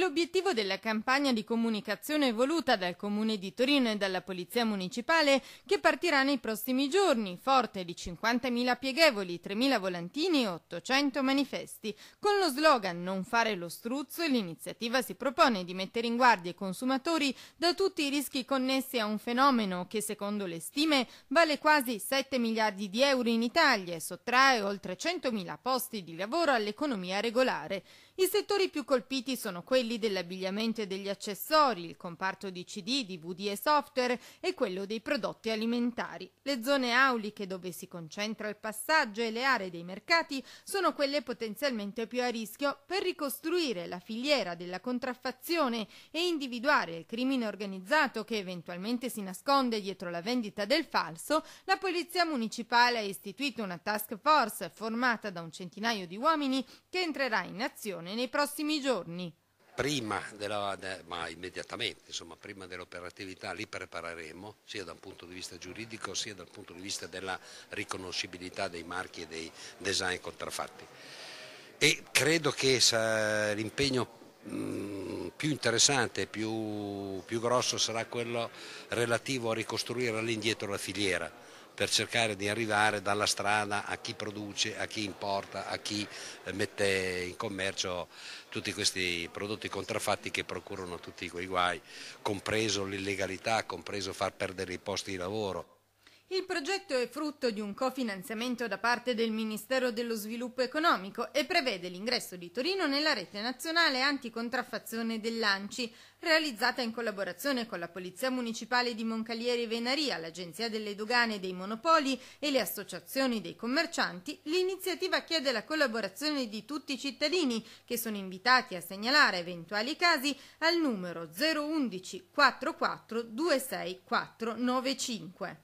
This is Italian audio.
l'obiettivo della campagna di comunicazione voluta dal Comune di Torino e dalla Polizia Municipale che partirà nei prossimi giorni, forte di 50.000 pieghevoli, 3.000 volantini e 800 manifesti. Con lo slogan Non fare lo struzzo, l'iniziativa si propone di mettere in guardia i consumatori da tutti i rischi connessi a un fenomeno che secondo le stime vale quasi 7 miliardi di euro in Italia e sottrae oltre 100.000 posti di lavoro all'economia regolare. I settori più colpiti sono quelli quelli dell'abbigliamento e degli accessori, il comparto di CD, DVD e software e quello dei prodotti alimentari. Le zone auliche dove si concentra il passaggio e le aree dei mercati sono quelle potenzialmente più a rischio per ricostruire la filiera della contraffazione e individuare il crimine organizzato che eventualmente si nasconde dietro la vendita del falso, la Polizia Municipale ha istituito una task force formata da un centinaio di uomini che entrerà in azione nei prossimi giorni prima della, ma immediatamente, insomma, prima dell'operatività li prepareremo sia dal punto di vista giuridico sia dal punto di vista della riconoscibilità dei marchi e dei design contraffatti. E credo che l'impegno mm, più interessante, più, più grosso sarà quello relativo a ricostruire all'indietro la filiera per cercare di arrivare dalla strada a chi produce, a chi importa, a chi eh, mette in commercio tutti questi prodotti contraffatti che procurano tutti quei guai, compreso l'illegalità, compreso far perdere i posti di lavoro. Il progetto è frutto di un cofinanziamento da parte del Ministero dello Sviluppo Economico e prevede l'ingresso di Torino nella rete nazionale anticontraffazione dell'ANCI, realizzata in collaborazione con la Polizia Municipale di Moncalieri e Venaria, l'Agenzia delle Dogane e dei Monopoli e le associazioni dei commercianti. L'iniziativa chiede la collaborazione di tutti i cittadini che sono invitati a segnalare eventuali casi al numero 011 44 26 495.